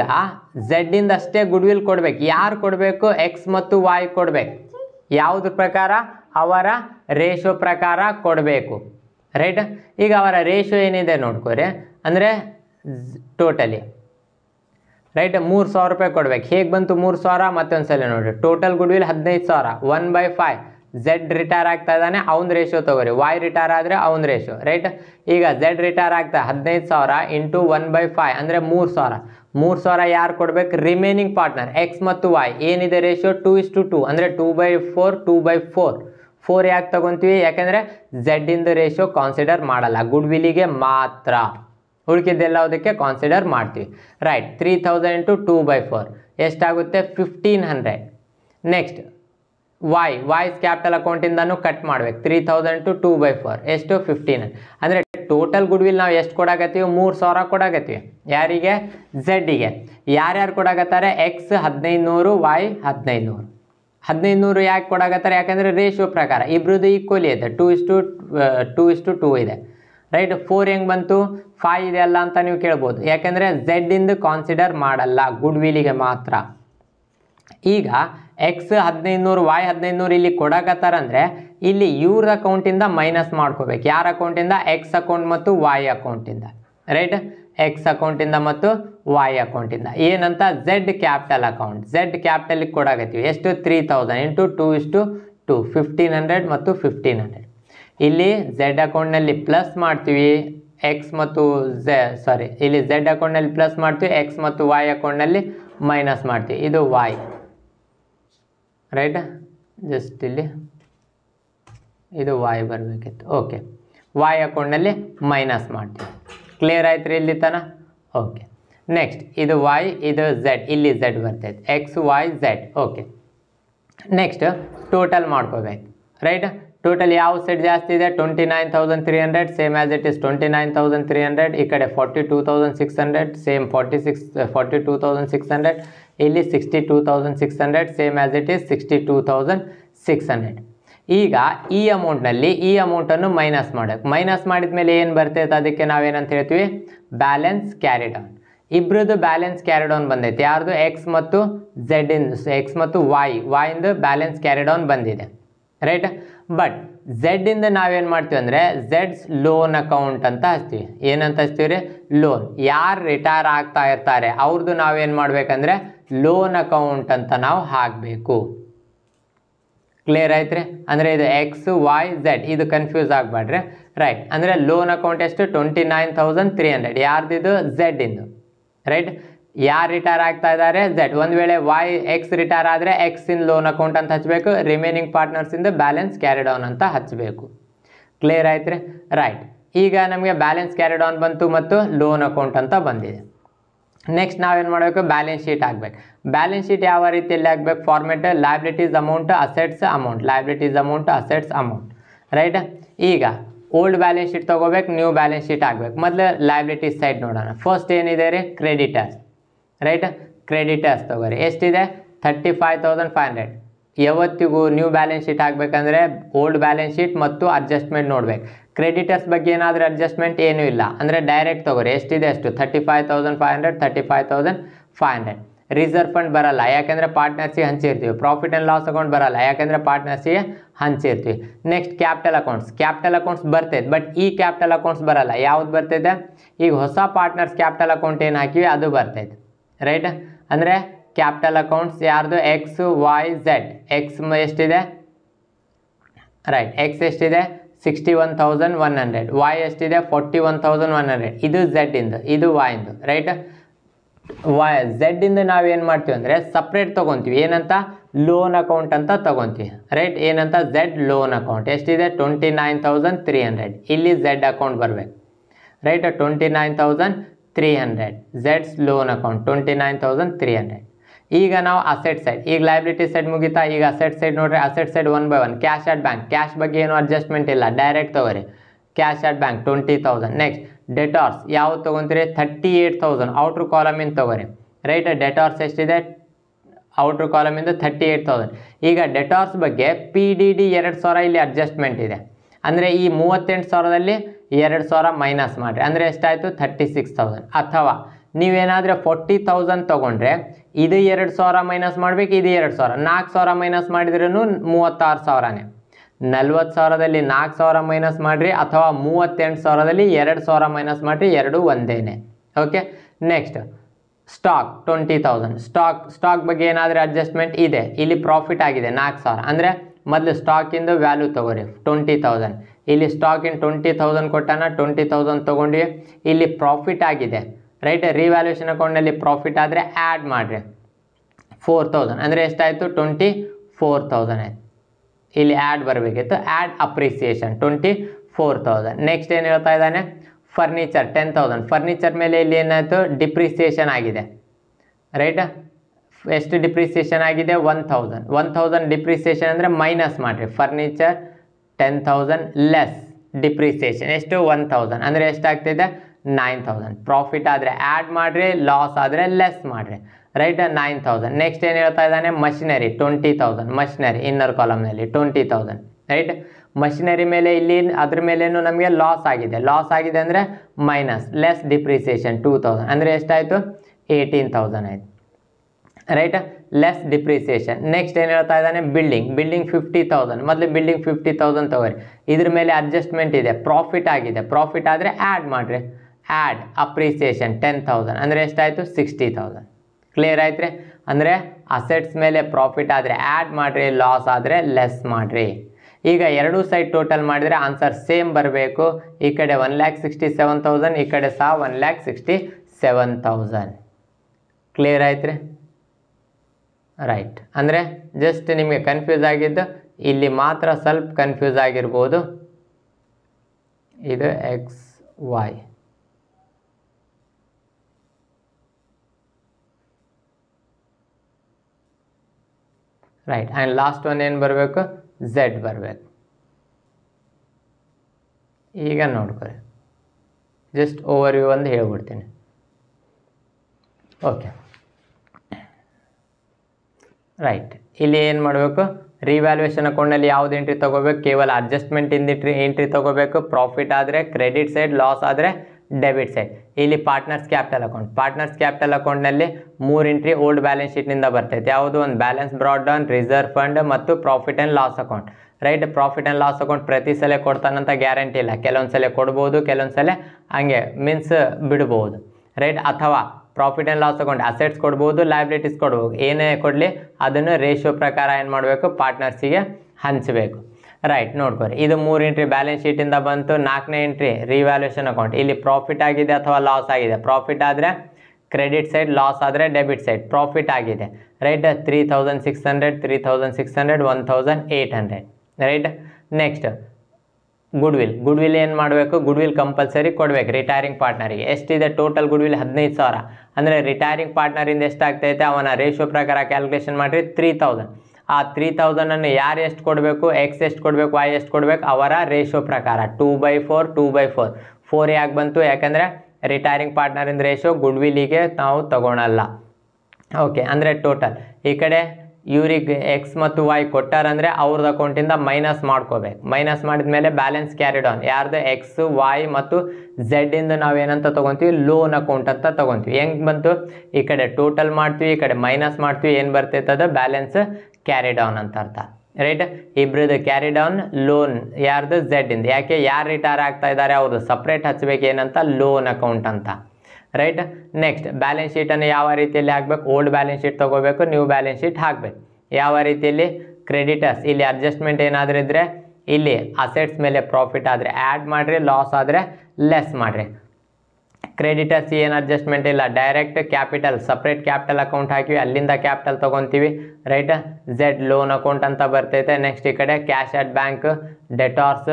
[SPEAKER 1] ಝೆಡ್ ಇಂದಷ್ಟೇ ಅಷ್ಟೇ ಗುಡ್ ವಿಲ್ ಕೊಡಬೇಕು ಯಾರು ಕೊಡಬೇಕು ಎಕ್ಸ್ ಮತ್ತು ವಾಯ್ ಕೊಡಬೇಕು ಯಾವುದ್ರ ಪ್ರಕಾರ ಅವರ ರೇಷೋ ಪ್ರಕಾರ ಕೊಡಬೇಕು ರೈಟ್ ಈಗ ಅವರ ರೇಷೋ ಏನಿದೆ ನೋಡ್ಕೊರಿ ಅಂದರೆ ಟೋಟಲಿ ರೈಟ್ ಮೂರು ಸಾವಿರ ರೂಪಾಯಿ ಕೊಡ್ಬೇಕು ಹೇಗೆ ಬಂತು ಮೂರು ಸಾವಿರ ಮತ್ತೊಂದು ಸಲ ನೋಡಿರಿ ಟೋಟಲ್ ಗುಡ್ ವಿಲ್ ಹದಿನೈದು ಸಾವಿರ one by five Z retire ಆಗ್ತಾ ಇದ್ದಾನೆ ಅವ್ನ ರೇಷೋ ತೊಗೋರಿ ವೈ ರಿಟೈರ್ ಆದರೆ ಅವ್ನ ರೇಷೋ ರೈಟ್ ಈಗ ಝೆಡ್ ರಿಟೈರ್ ಆಗ್ತಾ ಹದಿನೈದು ಸಾವಿರ ಇಂಟು ಒನ್ ಬೈ ಫೈವ್ ಅಂದರೆ ಮೂರು ಸಾವಿರ ಮೂರು ಸಾವಿರ ಯಾರು ಕೊಡ್ಬೇಕು ರಿಮೇನಿಂಗ್ ಪಾರ್ಟ್ನರ್ ಎಕ್ಸ್ ಮತ್ತು ವೈ ಏನಿದೆ ratio two is to two ಅಂದರೆ two by four two by four four ಯಾಕೆ ತೊಗೊತೀವಿ ಯಾಕೆಂದರೆ ಇಂದು ರೇಷೋ ಕಾನ್ಸಿಡರ್ ಮಾಡಲ್ಲ ಗುಡ್ ವಿಲಿಗೆ ಮಾತ್ರ ಅದಕ್ಕೆ ಕಾನ್ಸಿಡರ್ ಮಾಡ್ತೀವಿ right three thousand into two by four ಎಷ್ಟಾಗುತ್ತೆ fifteen hundred next Y Y's capital ಅಕೌಂಟಿಂದನೂ ಕಟ್ ಮಾಡ್ಬೇಕು three thousand to two by four ಎಷ್ಟು ಫಿಫ್ಟೀನ್ ಅಂದರೆ ಟೋಟಲ್ ಗುಡ್ವಿಲ್ ನಾವು ಎಷ್ಟು ಕೊಡಾಕತ್ತೀವಿ ಮೂರು ಸಾವಿರ ಕೊಡಾಕತ್ತೀವಿ ಯಾರಿಗೆ ಝಡ್ಡಿಗೆ ಯಾರ್ಯಾರು ಕೊಡಾಕತ್ತಾರೆ ಎಕ್ಸ್ ಹದಿನೈದು ನೂರು ವಾಯ್ ಹದಿನೈದು ನೂರು ಹದಿನೈದು ನೂರು ಯಾಕೆ ಕೊಡಾಕತ್ತಾರೆ ಯಾಕಂದರೆ ರೇಷಿಯೋ ಪ್ರಕಾರ ಇಬ್ರದ್ದು ಈಕ್ವಲಿ ಇದೆ ಟೂ ಇಷ್ಟು ಟೂ ಇಷ್ಟು ಟೂ ಇದೆ ರೈಟ್ ಫೋರ್ ಹೆಂಗೆ ಬಂತು ಫೈವ್ ಇದೆ ಅಲ್ಲ ಅಂತ ನೀವು ಕೇಳ್ಬೋದು ಯಾಕೆಂದರೆ ಝೆಡ್ಡಿಂದು ಕಾನ್ಸಿಡರ್ ಮಾಡಲ್ಲ ಗುಡ್ ವಿಲಿಗೆ ಮಾತ್ರ ಈಗ ಎಕ್ಸ್ ಹದಿನೈದುನೂರು ನೂರು ವಾಯ್ ಹದಿನೈದು ಇಲ್ಲಿ ಕೊಡಕತ್ತಾರ ಅಂದರೆ ಇಲ್ಲಿ ಇವ್ರ ಅಕೌಂಟಿಂದ ಮೈನಸ್ ಮಾಡ್ಕೋಬೇಕು ಯಾರ ಅಕೌಂಟಿಂದ ಎಕ್ಸ್ ಅಕೌಂಟ್ ಮತ್ತು ವಾಯ್ ಅಕೌಂಟಿಂದ ರೈಟ್ ಎಕ್ಸ್ ಅಕೌಂಟಿಂದ ಮತ್ತು ವಾಯ್ ಅಕೌಂಟಿಂದ ಏನಂತ ಝೆಡ್ ಕ್ಯಾಪಿಟಲ್ ಅಕೌಂಟ್ ಝೆಡ್ ಕ್ಯಾಪಿಟಲಿಗೆ ಕೊಡಾಕತ್ತೀವಿ ಎಷ್ಟು ತ್ರೀ ತೌಸಂಡ್ ಇಂಟು ಟೂ ಇಷ್ಟು ಟು ಫಿಫ್ಟೀನ್ ಹಂಡ್ರೆಡ್ ಮತ್ತು ಫಿಫ್ಟೀನ್ ಹಂಡ್ರೆಡ್ ಇಲ್ಲಿ ಝೆಡ್ ಅಕೌಂಟ್ನಲ್ಲಿ ಪ್ಲಸ್ ಮಾಡ್ತೀವಿ ಎಕ್ಸ್ ಮತ್ತು ಝೆ ಸಾರಿ ಇಲ್ಲಿ ಝೆಡ್ ಅಕೌಂಟ್ನಲ್ಲಿ ಪ್ಲಸ್ ಮಾಡ್ತೀವಿ ಎಕ್ಸ್ ಮತ್ತು ವೈ ಅಕೌಂಟ್ನಲ್ಲಿ ಮೈನಸ್ ಮಾಡ್ತೀವಿ ಇದು ವಾಯ್ ರೈಟ್ ಜಸ್ಟ್ ಇಲ್ಲಿ ಇದು ವಾಯ್ ಬರಬೇಕಿತ್ತು ಓಕೆ ವಾಯ್ ಅಕೌಂಟ್ನಲ್ಲಿ ಮೈನಸ್ ಮಾಡ್ತೀವಿ ಕ್ಲಿಯರ್ ಆಯ್ತು ರೀ ಇಲ್ಲಿ ತನ ಓಕೆ ನೆಕ್ಸ್ಟ್ ಇದು ವಾಯ್ ಇದು ಝೆಡ್ ಇಲ್ಲಿ ಝೆಡ್ ಬರ್ತೈತೆ X Y Z okay next total ಮಾಡ್ಕೋಬೇಕು ರೈಟ್ ಟೋಟಲ್ ಯಾವ ಸೆಟ್ ಜಾಸ್ತಿ ಇದೆ twenty nine thousand three hundred same as it is twenty nine thousand three hundred ಈ ಕಡೆ forty two thousand six hundred same forty six forty two thousand six hundred ಇಲ್ಲಿ sixty two thousand six hundred same as it is sixty two thousand six hundred ಈಗ ಈ ಅಮೌಂಟ್ನಲ್ಲಿ ಈ ಅಮೌಂಟನ್ನು minus ಮಾಡೋಕ್ಕೆ minus ಮಾಡಿದ ಮೇಲೆ ಏನು ಬರ್ತೈತೆ ಅದಕ್ಕೆ ನಾವೇನಂತ ಹೇಳ್ತೀವಿ ಬ್ಯಾಲೆನ್ಸ್ ಕ್ಯಾರಿಡ್ ಆನ್ ಇಬ್ಬರದ್ದು ಬ್ಯಾಲೆನ್ಸ್ ಕ್ಯಾರಿಡ್ ಆನ್ ಬಂದೈತೆ ಯಾರ್ದು ಎಕ್ಸ್ ಮತ್ತು ಝೆಡ್ ಇನ್ ಎಕ್ಸ್ ಮತ್ತು ವಾಯ್ ವಾಯಿಂದ ಬ್ಯಾಲೆನ್ಸ್ ಕ್ಯಾರಿಡ್ ಆನ್ ಬಂದಿದೆ ರೈಟ್ ಬಟ್ ಝೆಡ್ ಇಂದ ನಾವೇನು ಮಾಡ್ತೀವಿ ಅಂದರೆ ಝೆಡ್ಸ್ ಲೋನ್ ಅಕೌಂಟ್ ಅಂತ ಹಚ್ತೀವಿ ಏನಂತ ಹಚ್ತೀವಿ ರೀ ಲೋನ್ ಯಾರು ರಿಟೈರ್ ಆಗ್ತಾ ಇರ್ತಾರೆ ಅವ್ರದ್ದು ನಾವೇನು ಮಾಡಬೇಕಂದ್ರೆ ಲೋನ್ ಅಕೌಂಟ್ ಅಂತ ನಾವು ಹಾಕಬೇಕು ಕ್ಲಿಯರ್ ಆಯ್ತು ರೀ ಅಂದರೆ ಇದು ಎಕ್ಸ್ ವೈ ಝೆಡ್ ಇದು ಕನ್ಫ್ಯೂಸ್ ಆಗಬೇಡ್ರಿ ರೈಟ್ ಅಂದರೆ ಲೋನ್ ಅಕೌಂಟ್ ಎಷ್ಟು twenty nine thousand three hundred ಯಾರ್ದಿದು ಝೆಡ್ ಇಂದು ರೈಟ್ ಯಾರು ರಿಟೈರ್ ಆಗ್ತಾ ಇದ್ದಾರೆ ಝೆಡ್ ಒಂದು ವೇಳೆ ವೈ ಎಕ್ಸ್ ರಿಟೈರ್ ಆದರೆ ಎಕ್ಸ್ ಇನ್ ಲೋನ್ ಅಕೌಂಟ್ ಅಂತ ಹಚ್ಚಬೇಕು ರಿಮೈನಿಂಗ್ ಪಾರ್ಟ್ನರ್ಸಿಂದ ಬ್ಯಾಲೆನ್ಸ್ ಕ್ಯಾರಿಡ್ ಆನ್ ಅಂತ ಹಚ್ಚಬೇಕು ಕ್ಲಿಯರ್ ಆಯ್ತು ರೀ ರೈಟ್ ಈಗ ನಮಗೆ ಬ್ಯಾಲೆನ್ಸ್ ಕ್ಯಾರಿಡ್ ಆನ್ ಬಂತು ಮತ್ತು ಲೋನ್ ಅಕೌಂಟ್ ಅಂತ ಬಂದಿದೆ ನೆಕ್ಸ್ಟ್ ನಾವೇನು ಮಾಡಬೇಕು ಬ್ಯಾಲೆನ್ಸ್ ಶೀಟ್ ಆಗಬೇಕು ಬ್ಯಾಲೆನ್ಸ್ ಶೀಟ್ ಯಾವ ರೀತಿಯಲ್ಲಿ ಆಗಬೇಕು format liabilities amount assets amount liabilities amount assets amount right ಈಗ ಓಲ್ಡ್ ಬ್ಯಾಲೆನ್ಸ್ ಶೀಟ್ ತೊಗೋಬೇಕು ನ್ಯೂ ಬ್ಯಾಲೆನ್ಸ್ ಶೀಟ್ ಆಗಬೇಕು ಮೊದಲು ಲೈಬ್ಲಿಟೀಸ್ ಸೈಡ್ ನೋಡೋಣ ಫಸ್ಟ್ ಏನಿದೆ ರೀ ಕ್ರೆಡಿಟರ್ಸ್ ರೈಟ್ ಕ್ರೆಡಿಟರ್ಸ್ ತಗೋರಿ ಎಷ್ಟಿದೆ thirty five thousand five hundred ಯಾವತ್ತಿಗೂ ನ್ಯೂ ಬ್ಯಾಲೆನ್ಸ್ ಶೀಟ್ ಹಾಕಬೇಕಂದ್ರೆ ಓಲ್ಡ್ ಬ್ಯಾಲೆನ್ಸ್ ಶೀಟ್ ಮತ್ತು ಅಡ್ಜಸ್ಟ್ಮೆಂಟ್ ನೋಡ್ಬೇಕು ಕ್ರೆಡಿಟರ್ಸ್ ಬಗ್ಗೆ ಏನಾದರೂ ಅಡ್ಜಸ್ಟ್ಮೆಂಟ್ ಏನೂ ಇಲ್ಲ ಅಂದರೆ ಡೈರೆಕ್ಟ್ ತೊಗೊರಿ ಎಷ್ಟಿದೆ ಅಷ್ಟು thirty five thousand five hundred thirty five thousand five hundred reserve fund ಬರಲ್ಲ ಯಾಕೆಂದರೆ ಪಾರ್ಟ್ನರ್ಸಿಗೆ ಹಂಚಿರ್ತೀವಿ ಪ್ರಾಫಿಟ್ ಆ್ಯಂಡ್ ಲಾಸ್ ಅಕೌಂಟ್ ಬರಲ್ಲ ಯಾಕೆಂದರೆ ಪಾರ್ಟ್ನರ್ಸಿಗೆ ಹಂಚಿರ್ತೀವಿ next capital accounts capital accounts ಬರ್ತೈತೆ ಬಟ್ ಈ ಕ್ಯಾಪಿಟಲ್ ಅಕೌಂಟ್ಸ್ ಬರಲ್ಲ ಯಾವ್ದು ಬರ್ತೈತೆ ಈಗ ಹೊಸ ಪಾರ್ಟ್ನರ್ಸ್ ಕ್ಯಾಪಿಟಲ್ ಅಕೌಂಟ್ ಏನು ಹಾಕಿವಿ ಅದು ಬರ್ತೈತೆ ರೈಟ್ ಅಂದರೆ ಕ್ಯಾಪಿಟಲ್ ಅಕೌಂಟ್ಸ್ ಯಾರ್ದು ಎಕ್ಸ್ ವೈ ಝೆಡ್ ಎಕ್ಸ್ ಎಷ್ಟಿದೆ ರೈಟ್ ಎಕ್ಸ್ ಎಷ್ಟಿದೆ sixty one thousand one hundred Y ಎಷ್ಟಿದೆ forty one thousand one hundred ಇದು ಝೆಡ್ ಇಂದು ಇದು ವಾಯಿಂದು ರೈಟ್ ವೈ ಝೆಡ್ ಇಂದು ನಾವೇನು ಮಾಡ್ತೀವಿ ಅಂದರೆ ಸಪ್ರೇಟ್ ತೊಗೊತೀವಿ ಏನಂತ ಲೋನ್ ಅಕೌಂಟ್ ಅಂತ ತೊಗೊತೀವಿ ರೈಟ್ ಏನಂತ ಝೆಡ್ ಲೋನ್ ಅಕೌಂಟ್ ಎಷ್ಟಿದೆ twenty nine thousand three hundred ಇಲ್ಲಿ ಝೆಡ್ ಅಕೌಂಟ್ ಬರಬೇಕು right twenty nine thousand three hundred ಝೆಡ್ಸ್ loan account twenty nine thousand three hundred ಈಗ ನಾವು ಅಸೆಟ್ ಸೈಡ್ ಈಗ ಲೈಬ್ರಿಟಿ ಸೈಡ್ ಮುಗಿತಾ ಈಗ ಅಸೆಟ್ ಸೈಡ್ ನೋಡ್ರಿ asset side one by one cash at bank cash ಬಗ್ಗೆ ಏನು ಅಡ್ಜಸ್ಟ್ಮೆಂಟ್ ಇಲ್ಲ ಡೈರೆಕ್ಟ್ ತಗೋರಿ cash at bank twenty thousand next debtors ಯಾವ್ದು ತೊಗೊಂತೀರಿ ಥರ್ಟಿ ಏಯ್ಟ್ ತೌಸಂಡ್ ಔಟ್ರ್ ಕಾಲಮಿಂದ ತಗೋರಿ ರೈಟ್ ಡೆಟಾರ್ಸ್ ಎಷ್ಟಿದೆ ಔಟ್ರ್ ಕಾಲಮಿಂದ ಥರ್ಟಿ ಏಟ್ ತೌಸಂಡ್ ಈಗ ಡೆಟಾರ್ಸ್ ಬಗ್ಗೆ ಪಿ ಡಿ ಡಿ ಎರಡು ಸಾವಿರ ಇಲ್ಲಿ ಅಡ್ಜಸ್ಟ್ಮೆಂಟ್ ಇದೆ ಅಂದರೆ ಈ ಮೂವತ್ತೆಂಟು ಸಾವಿರದಲ್ಲಿ ಎರಡು ಸಾವಿರ ಮೈನಸ್ ಮಾಡಿರಿ ಅಂದರೆ ಎಷ್ಟಾಯಿತು ಥರ್ಟಿ ಸಿಕ್ಸ್ ತೌಸಂಡ್ ಅಥವಾ ನೀವೇನಾದರೆ ಫೋರ್ಟಿ ತೌಸಂಡ್ ತೊಗೊಂಡ್ರೆ ಇದು ಎರಡು ಸಾವಿರ ಮೈನಸ್ ಮಾಡಬೇಕು ಇದು ಎರಡು ಸಾವಿರ ನಾಲ್ಕು ಸಾವಿರ ಮೈನಸ್ ಮಾಡಿದ್ರೂ ಮೂವತ್ತಾರು ಸಾವಿರನೇ ನಲ್ವತ್ತು ಸಾವಿರದಲ್ಲಿ ನಾಲ್ಕು ಸಾವಿರ ಮೈನಸ್ ಮಾಡಿರಿ ಅಥವಾ ಮೂವತ್ತೆಂಟು ಸಾವಿರದಲ್ಲಿ ಎರಡು ಸಾವಿರ ಮೈನಸ್ ಮಾಡಿರಿ ಎರಡು ಒಂದೇನೆ okay next stock twenty thousand stock stock ಬಗ್ಗೆ ಏನಾದರೂ ಅಡ್ಜಸ್ಟ್ಮೆಂಟ್ ಇದೆ ಇಲ್ಲಿ ಪ್ರಾಫಿಟ್ ಆಗಿದೆ ನಾಲ್ಕು ಸಾವಿರ ಅಂದರೆ ಮೊದಲು ಸ್ಟಾಕಿಂದು ವ್ಯಾಲ್ಯೂ ತೊಗೋರಿ ಟ್ವೆಂಟಿ ತೌಸಂಡ್ ಇಲ್ಲಿ ಸ್ಟಾಕ್ ಟ್ವೆಂಟಿ ತೌಸಂಡ್ ಕೊಟ್ಟಾನ ಟ್ವೆಂಟಿ ತೌಸಂಡ್ ತೊಗೊಂಡು ಇಲ್ಲಿ ಪ್ರಾಫಿಟ್ ಆಗಿದೆ ರೈಟ್ ರಿವ್ಯಾಲ್ಯೂಷನ್ ಅಕೌಂಟ್ನಲ್ಲಿ ಪ್ರಾಫಿಟ್ ಆದರೆ ಆ್ಯಡ್ ಮಾಡಿರಿ ಫೋರ್ ತೌಸಂಡ್ ಅಂದರೆ ಎಷ್ಟಾಯಿತು ಟ್ವೆಂಟಿ ಫೋರ್ ತೌಸಂಡ್ ಆಯಿತು ಇಲ್ಲಿ ಆ್ಯಡ್ ಬರಬೇಕಿತ್ತು add appreciation twenty four thousand next ಏನು ಹೇಳ್ತಾ ಇದ್ದಾನೆ ಫರ್ನಿಚರ್ ಟೆನ್ ತೌಸಂಡ್ ಫರ್ನಿಚರ್ ಮೇಲೆ ಇಲ್ಲಿ ಏನಾಯಿತು ಡಿಪ್ರಿಸಿಯೇಷನ್ ಆಗಿದೆ ರೈಟ್ ಎಷ್ಟು ಡಿಪ್ರಿಸಿಯೇಷನ್ ಆಗಿದೆ one thousand one thousand depreciation ಅಂದರೆ ಮೈನಸ್ ಮಾಡಿರಿ furniture ten thousand less depreciation ಎಷ್ಟು ಒನ್ ತೌಸಂಡ್ ಅಂದರೆ ಎಷ್ಟಾಗ್ತಿದೆ ನೈನ್ ತೌಸಂಡ್ ಪ್ರಾಫಿಟ್ ಆದರೆ ಆ್ಯಡ್ ಮಾಡಿರಿ ಲಾಸ್ ಆದರೆ ಲೆಸ್ ಮಾಡಿರಿ ರೈಟ್ ನೈನ್ ತೌಸಂಡ್ ನೆಕ್ಸ್ಟ್ ಏನು ಹೇಳ್ತಾ ಇದ್ದಾನೆ machinery twenty thousand machinery inner ಕಾಲಮ್ನಲ್ಲಿ ಟ್ವೆಂಟಿ ತೌಸಂಡ್ ರೈಟ್ ಮಷಿನರಿ ಮೇಲೆ ಇಲ್ಲಿ ಅದ್ರ ಮೇಲೇನು ನಮಗೆ ಲಾಸ್ ಆಗಿದೆ ಲಾಸ್ ಆಗಿದೆ ಅಂದರೆ minus less depreciation two thousand ಅಂದರೆ ಎಷ್ಟಾಯಿತು ಏಯ್ಟೀನ್ ತೌಸಂಡ್ ಆಯಿತು ರೈಟ್ ಲೆಸ್ ಡಿಪ್ರಿಸಿಯೇಷನ್ ನೆಕ್ಸ್ಟ್ ಏನು ಹೇಳ್ತಾ ಇದ್ದಾನೆ ಬಿಲ್ಡಿಂಗ್ ಬಿಲ್ಡಿಂಗ್ ಫಿಫ್ಟಿ ತೌಸಂಡ್ ಮೊದಲು ಬಿಲ್ಡಿಂಗ್ ಫಿಫ್ಟಿ ತೌಸಂಡ್ ತೊಗೊರಿ ಇದ್ರ ಮೇಲೆ ಅಡ್ಜಸ್ಟ್ಮೆಂಟ್ ಇದೆ ಪ್ರಾಫಿಟ್ ಆಗಿದೆ ಪ್ರಾಫಿಟ್ ಆದರೆ ಆ್ಯಡ್ ಮಾಡಿರಿ ಆ್ಯಡ್ ಅಪ್ರಿಸಿಯೇಷನ್ ಟೆನ್ ತೌಸಂಡ್ ಅಂದರೆ ಎಷ್ಟಾಯಿತು ಸಿಕ್ಸ್ಟಿ ತೌಸಂಡ್ ಕ್ಲಿಯರ್ ಆಯ್ತ್ರಿ ಅಂದರೆ ಅಸೆಟ್ಸ್ ಮೇಲೆ ಪ್ರಾಫಿಟ್ ಆದರೆ ಆ್ಯಡ್ ಮಾಡಿರಿ ಲಾಸ್ ಆದರೆ ಲೆಸ್ ಮಾಡಿರಿ ಈಗ ಎರಡೂ ಸೈಡ್ ಟೋಟಲ್ ಮಾಡಿದರೆ ಆನ್ಸರ್ ಸೇಮ್ ಬರಬೇಕು ಈ ಕಡೆ one lakh sixty seven thousand ಈ ಕಡೆ ಸಹ one lakh sixty seven thousand clear ಆಯ್ತು ರೈಟ್ ಅಂದರೆ ಜಸ್ಟ್ ನಿಮಗೆ ಕನ್ಫ್ಯೂಸ್ ಆಗಿದ್ದು ಇಲ್ಲಿ ಮಾತ್ರ ಸ್ವಲ್ಪ ಕನ್ಫ್ಯೂಸ್ ಆಗಿರ್ಬೋದು ಇದು X Y right and last one ಏನು ಬರಬೇಕು ಝೆಡ್ ಬರಬೇಕು ಈಗ ನೋಡ್ಕೊಳ್ಳಿ ಜಸ್ಟ್ ಓವರ್ ವ್ಯೂ ಒಂದು ಹೇಳ್ಬಿಡ್ತೀನಿ ಓಕೆ ರೈಟ್ ಇಲ್ಲಿ ಏನು ಮಾಡಬೇಕು ರಿವ್ಯಾಲ್ಯೂಯೇಷನ್ ಅಕೌಂಟ್ನಲ್ಲಿ ಯಾವ್ದು ಎಂಟ್ರಿ ತೊಗೋಬೇಕು ಕೇವಲ ಅಡ್ಜಸ್ಟ್ಮೆಂಟ್ ಇಂದ ಎಂಟ್ರಿ ತೊಗೋಬೇಕು ಪ್ರಾಫಿಟ್ ಆದರೆ ಕ್ರೆಡಿಟ್ ಸೈಡ್ ಲಾಸ್ ಆದರೆ ಡೆಬಿಟ್ ಸೈಡ್ ಇಲ್ಲಿ partners capital account partners capital ಅಕೌಂಟ್ನಲ್ಲಿ ಮೂರು ಎಂಟ್ರಿ ಓಲ್ಡ್ ಬ್ಯಾಲೆನ್ಸ್ ಶೀಟ್ನಿಂದ ಬರ್ತೈತೆ ಯಾವುದು ಒಂದು balance brought down reserve fund ಮತ್ತು profit and loss account right profit and loss account ಪ್ರತಿ ಸಲ ಕೊಡ್ತಾನಂತ ಗ್ಯಾರಂಟಿ ಇಲ್ಲ ಕೆಲವೊಂದು ಸಲ ಕೊಡ್ಬೋದು ಕೆಲವೊಂದು ಸಲ ಹಂಗೆ ಮೀನ್ಸ್ ಬಿಡ್ಬೋದು ರೈಟ್ ಅಥವಾ profit and loss account assets ಕೊಡ್ಬೋದು ಲೈಬ್ರಿಟೀಸ್ ಕೊಡ್ಬೋದು ಏನೇ ಕೊಡಲಿ ಅದನ್ನು ರೇಷಿಯೋ ಪ್ರಕಾರ ಏನು ಮಾಡಬೇಕು ಪಾರ್ಟ್ನರ್ಸಿಗೆ ಹಂಚಬೇಕು ರೈಟ್ ನೋಡ್ಕೊರಿ ಇದು ಮೂರು ಎಂಟ್ರಿ ಬ್ಯಾಲೆನ್ಸ್ ಶೀಟಿಂದ ಬಂತು ನಾಲ್ಕನೇ ಎಂಟ್ರಿ ರಿವ್ಯಾಲ್ಯೂಷನ್ ಅಕೌಂಟ್ ಇಲ್ಲಿ ಪ್ರಾಫಿಟ್ ಆಗಿದೆ ಅಥವಾ ಲಾಸ್ ಆಗಿದೆ ಪ್ರಾಫಿಟ್ ಆದರೆ ಕ್ರೆಡಿಟ್ ಸೈಡ್ ಲಾಸ್ ಆದರೆ ಡೆಬಿಟ್ ಸೈಡ್ ಪ್ರಾಫಿಟ್ ಆಗಿದೆ right three thousand six hundred three thousand six hundred one thousand eight hundred right next goodwill goodwill ಏನು ಮಾಡಬೇಕು goodwill compulsory ಕೊಡಬೇಕು retiring ಪಾರ್ಟ್ನರಿಗೆ ಎಷ್ಟಿದೆ total good goodwill ಹದಿನೈದು ಸಾವಿರ ಅಂದರೆ ರಿಟೈರಿಂಗ್ ಪಾರ್ಟ್ನರಿಂದ ಎಷ್ಟಾಗ್ತೈತೆ ಅವನ ರೇಷೋ ಪ್ರಕಾರ ಕ್ಯಾಲ್ಕುಲೇಷನ್ ಮಾಡಿರಿ ತ್ರೀ ತೌಸಂಡ್ ಆ ತ್ರೀ ತೌಸಂಡನ್ನು ಯಾರು ಎಷ್ಟು ಕೊಡಬೇಕು ಎಕ್ಸ್ ಎಷ್ಟು ಕೊಡಬೇಕು ವೈ ಎಷ್ಟು ಕೊಡಬೇಕು ಅವರ ರೇಷೋ ಪ್ರಕಾರ two by four two by four four ಯಾಕೆ ಬಂತು ಯಾಕಂದರೆ ರಿಟೈರಿಂಗ್ ಪಾರ್ಟ್ನರಿಂದ ರೇಷೋ ಗುಡ್ ವಿಲಿಗೆ ನಾವು ತಗೊಳಲ್ಲ ಓಕೆ ಅಂದರೆ ಟೋಟಲ್ ಈ ಕಡೆ ಇವ್ರಿಗೆ ಎಕ್ಸ್ ಮತ್ತು ವೈ ಕೊಟ್ಟಾರಂದರೆ ಅವ್ರದ್ದು ಅಕೌಂಟಿಂದ ಮೈನಸ್ ಮಾಡ್ಕೋಬೇಕು ಮೈನಸ್ ಮಾಡಿದ ಮೇಲೆ ಬ್ಯಾಲೆನ್ಸ್ ಕ್ಯಾರಿಡ್ ಆನ್ ಯಾರ್ದು ಎಕ್ಸ್ ವೈ ಮತ್ತು ಇಂದ ನಾವು ಏನಂತ ತೊಗೊತೀವಿ ಲೋನ್ ಅಕೌಂಟ್ ಅಂತ ತೊಗೊತೀವಿ ಹೆಂಗೆ ಬಂತು ಈ ಕಡೆ ಟೋಟಲ್ ಮಾಡ್ತೀವಿ ಈ ಕಡೆ ಮೈನಸ್ ಮಾಡ್ತೀವಿ ಏನು ಅದು ಬ್ಯಾಲೆನ್ಸ್ ಕ್ಯಾರಿಡ್ ಆನ್ ಅಂತ ಅರ್ಥ ರೈಟ್ ಇಬ್ರದ್ದು ಕ್ಯಾರಿ ಡೌನ್ ಲೋನ್ ಯಾರ್ದು ಝೆಡ್ ಇಂದ ಯಾಕೆ ಯಾರು ರಿಟೈರ್ ಆಗ್ತಾ ಇದ್ದಾರೆ ಅವರು ಸಪ್ರೇಟ್ ಹಚ್ಬೇಕು ಏನಂತ ಲೋನ್ ಅಕೌಂಟ್ ಅಂತ ರೈಟ್ ನೆಕ್ಸ್ಟ್ ಬ್ಯಾಲೆನ್ಸ್ ಶೀಟನ್ನು ಯಾವ ರೀತಿಯಲ್ಲಿ ಹಾಕ್ಬೇಕು ಓಲ್ಡ್ ಬ್ಯಾಲೆನ್ಸ್ ಶೀಟ್ ತೊಗೋಬೇಕು ನ್ಯೂ ಬ್ಯಾಲೆನ್ಸ್ ಶೀಟ್ ಹಾಕ್ಬೇಕು ಯಾವ ರೀತಿಯಲ್ಲಿ ಕ್ರೆಡಿಟರ್ಸ್ ಇಲ್ಲಿ ಅಡ್ಜಸ್ಟ್ಮೆಂಟ್ ಏನಾದರೂ ಇದ್ದರೆ ಇಲ್ಲಿ ಅಸೆಟ್ಸ್ ಮೇಲೆ ಪ್ರಾಫಿಟ್ ಆದರೆ ಆ್ಯಡ್ ಮಾಡಿರಿ ಲಾಸ್ ಆದರೆ ಲೆಸ್ ಮಾಡಿರಿ ಕ್ರೆಡಿಟರ್ಸ್ ಏನು ಅಡ್ಜಸ್ಟ್ಮೆಂಟ್ ಇಲ್ಲ direct capital separate capital account ಹಾಕಿವಿ ಅಲ್ಲಿಂದ ಕ್ಯಾಪಿಟಲ್ ತೊಗೊತೀವಿ ರೈಟ್ ಝೆಡ್ ಲೋನ್ ಅಕೌಂಟ್ ಅಂತ ಬರ್ತೈತೆ ನೆಕ್ಸ್ಟ್ ಈ ಕಡೆ cash at bank debtors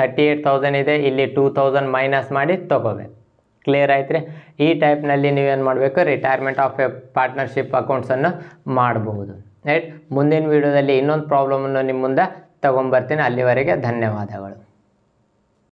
[SPEAKER 1] thirty eight thousand ಇದೆ ಇಲ್ಲಿ ಟೂ ತೌಸಂಡ್ ಮೈನಸ್ ಮಾಡಿ ತೊಗೋಬೇಕು ಕ್ಲಿಯರ್ ಆಯ್ತು ರೀ ಈ ಟೈಪ್ನಲ್ಲಿ ನೀವೇನು ಮಾಡಬೇಕು ರಿಟೈರ್ಮೆಂಟ್ ಆಫ್ ಎ ಪಾರ್ಟ್ನರ್ಶಿಪ್ ಅಕೌಂಟ್ಸನ್ನು ಮಾಡಬಹುದು ರೈಟ್ ಮುಂದಿನ ವೀಡಿಯೋದಲ್ಲಿ ಇನ್ನೊಂದು ಪ್ರಾಬ್ಲಮನ್ನು ನಿಮ್ಮ ಮುಂದೆ ತೊಗೊಂಬರ್ತೀನಿ ಅಲ್ಲಿವರೆಗೆ ಧನ್ಯವಾದಗಳು